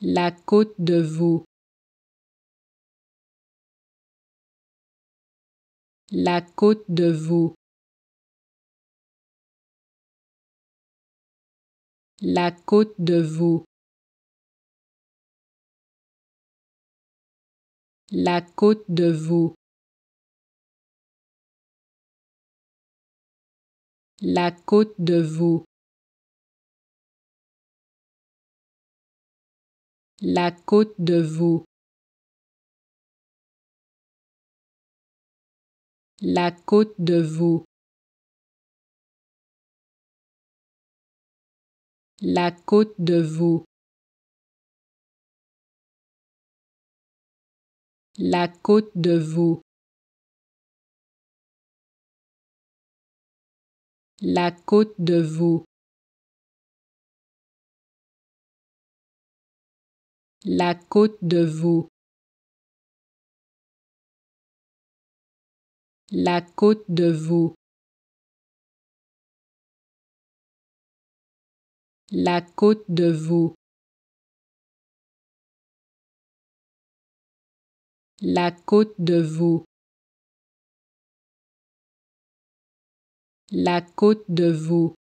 La côte de vous La côte de vous La côte de vous. La côte de vous La côte de vous. La côte de vous. La côte de vous. La côte de vous. La côte de vous. La côte de vous. La côte de vous La côte de vous La côte de vous La côte de vous La côte de vous